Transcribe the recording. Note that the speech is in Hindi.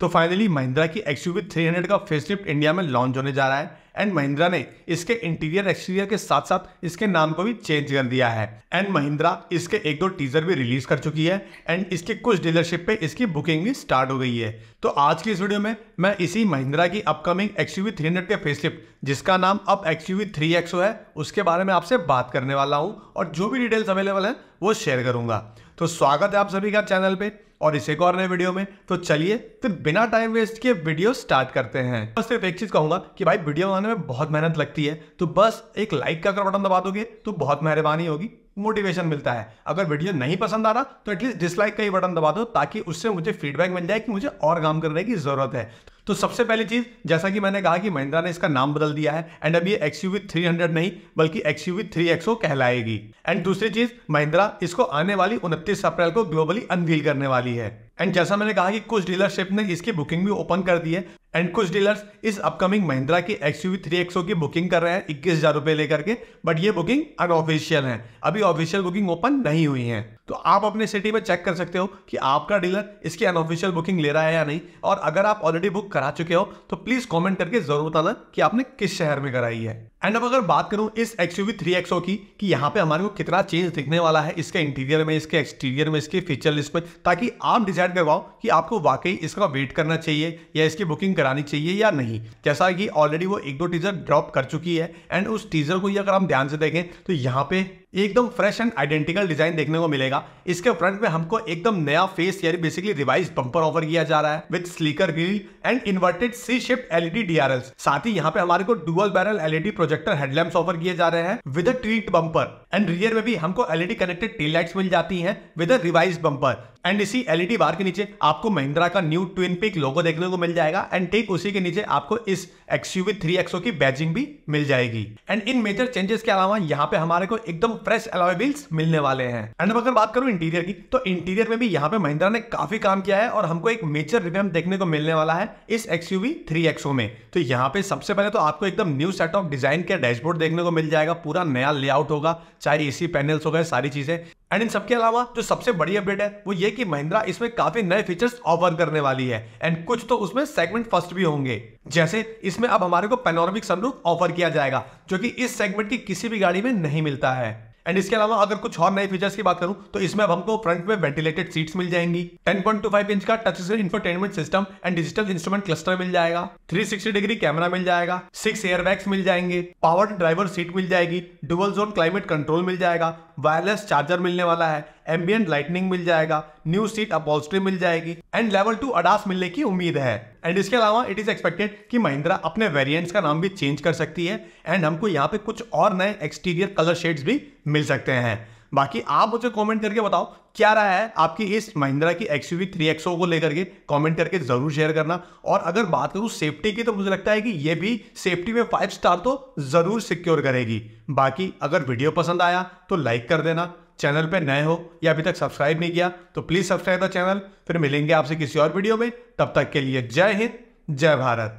तो फाइनली महिंद्रा की एक्स थ्री हंड्रेड का फेसलिफ्ट इंडिया में लॉन्च होने जा रहा है एंड महिंद्रा ने इसके इंटीरियर एक्सटीरियर के साथ साथ इसके नाम को भी चेंज कर दिया है एंड महिंद्रा इसके एक दो टीजर भी रिलीज कर चुकी है एंड इसके कुछ डीलरशिप पे इसकी बुकिंग भी स्टार्ट हो गई है तो आज की इस वीडियो में मैं इसी महिंद्रा की अपकमिंग एक्सयूवी हंड्रेड के फेसलिफ्ट जिसका नाम अब एक्सयूवी एक्सो है उसके बारे में आपसे बात करने वाला हूँ और जो भी डिटेल्स अवेलेबल है वो शेयर करूंगा तो स्वागत है आप सभी का चैनल पे और इसे एक और नए वीडियो में तो चलिए फिर बिना टाइम वेस्ट किए वीडियो स्टार्ट करते हैं बस सिर्फ एक चीज कहूंगा कि भाई वीडियो बनाने में बहुत मेहनत लगती है तो बस एक लाइक का अगर बटन दबा दोगे तो बहुत मेहरबानी होगी मोटिवेशन मिलता है अगर वीडियो नहीं पसंद आ रहा तो एटलीस्ट डिसलाइक का ही बटन दबा दो ताकि उससे मुझे फीडबैक मिल जाए कि मुझे और काम करने की ज़रूरत है तो सबसे पहली चीज़ जैसा कि मैंने कहा कि महिंद्रा ने इसका नाम बदल दिया है एंड अब ये एक्स यू नहीं बल्कि एक्स यू कहलाएगी एंड दूसरी चीज़ महिंद्रा इसको आने वाली उनतीस अप्रैल को ग्लोबली अनवील करने वाली है एंड जैसा मैंने कहा कि कुछ डीलरशिप ने इसकी बुकिंग भी ओपन कर दी है एंड कुछ डीलर्स इस अपकमिंग महिंद्रा की एक्स यू थ्री एक्सो की बुकिंग कर रहे हैं इक्कीस हजार रुपए लेकर के बट ये बुकिंग अनऑफिशियल है अभी ऑफिशियल बुकिंग ओपन नहीं हुई है तो आप अपने सिटी में चेक कर सकते हो कि आपका डीलर इसकी अनऑफिशियल बुकिंग ले रहा है या नहीं और अगर आप ऑलरेडी बुक करा चुके हो तो प्लीज कॉमेंट करके जरूर बताना कि आपने किस शहर में कराई है एंड अब अगर बात करूं इस एक्स यू थ्री एक्सो की कि यहाँ पे हमारे को कितना चेंज दिखने वाला है इसके इंटीरियर में इसके एक्सटीरियर में इसके फीचर लिस्ट में ताकि आप डिसाइड करवाओ कि आपको वाकई इसका वेट करना चाहिए या इसकी बुकिंग करानी चाहिए या नहीं जैसा कि ऑलरेडी वो एक दो टीजर ड्रॉप कर चुकी है एंड उस टीजर को ही अगर हम ध्यान से देखें तो यहाँ पे एकदम फ्रेश एंड आइडेंटिकल डिजाइन देखने को मिलेगा इसके फ्रंट में हमको एकदम नया फेस यानी बेसिकली रिवाइज बंपर ऑफर किया जा रहा है with sleeker grille and inverted C shape LED DRL साथ ही यहाँ पे हमारे को dual barrel LED projector headlamp offer किए जा रहे हैं with a treat bumper and rear में भी हमको एलईडी कनेक्टेड टेल लाइट्स मिल जाती है with a revise bumper and इसी एलईडी बार के नीचे आपको महिंद्रा का न्यू ट्विन पिक लोगो देखने को मिल जाएगा एंड टेक उसी के नीचे आपको इस एक्सयूवी थ्री एक्सो की बैजिंग भी मिल जाएगी एंड इन मेजर चेंजेस के अलावा यहाँ पे हमारे को एकदम फ्रेश अलॉय व्हील्स मिलने वाले हैं एंड अगर बात करूं इंटीरियर की तो इंटीरियर में भी यहाँ पे महिंद्रा ने काफी काम किया है और हमको एक मेजर रिव्यम देखने को मिलने वाला है इस एक्सयूवी 3XO में तो यहाँ पे सबसे पहले तो आपको एकदम न्यू सेट ऑफ डिजाइन के डैशबोर्ड देखने को मिल जाएगा पूरा नया लेआउट होगा चाहे एसी पैनल्स हो गए सारी चीजें एंड इन सबके अलावा जो सबसे बड़ी अपडेट है वो ये कि महिंद्रा इसमें काफी नए फीचर्स ऑफर करने वाली है एंड कुछ तो उसमें सेगमेंट फर्स्ट भी होंगे जैसे इसमें अब हमारे को पेनोरमिक सनरूफ ऑफर किया जाएगा जो कि इस सेगमेंट की किसी भी गाड़ी में नहीं मिलता है एंड इसके अलावा अगर कुछ और नए फीचर्स की बात करूं तो इसमें अब हमको फ्रंट में वेंटिलेटेड सीट्स मिल जाएंगी 10.25 इंच का touch screen infotainment system and digital instrument cluster मिल जाएगा 360 डिग्री कैमरा मिल जाएगा सिक्स एयरबैग्स मिल जाएंगे पावर ड्राइवर सीट मिल जाएगी डुबल जोन क्लाइमेट कंट्रोल मिल जाएगा वायरलेस चार्जर मिलने वाला है एम्बियंट लाइटनिंग मिल जाएगा न्यू सीट अपॉल्स्ट्री मिल जाएगी एंड लेवल टू अडास मिलने की उम्मीद है एंड इसके अलावा इट इज एक्सपेक्टेड कि महिंद्रा अपने वेरिएंट्स का नाम भी चेंज कर सकती है एंड हमको यहाँ पे कुछ और नए एक्सटीरियर कलर शेड्स भी मिल सकते हैं बाकी आप मुझे कमेंट करके बताओ क्या रहा है आपकी इस महिंद्रा की एक्स थ्री एक्सो को लेकर के कमेंट करके जरूर शेयर करना और अगर बात करूँ सेफ्टी की तो मुझे लगता है कि ये भी सेफ्टी में फाइव स्टार तो जरूर सिक्योर करेगी बाकी अगर वीडियो पसंद आया तो लाइक कर देना चैनल पे नए हो या अभी तक सब्सक्राइब नहीं किया तो प्लीज सब्सक्राइब द चैनल फिर मिलेंगे आपसे किसी और वीडियो में तब तक के लिए जय हिंद जय भारत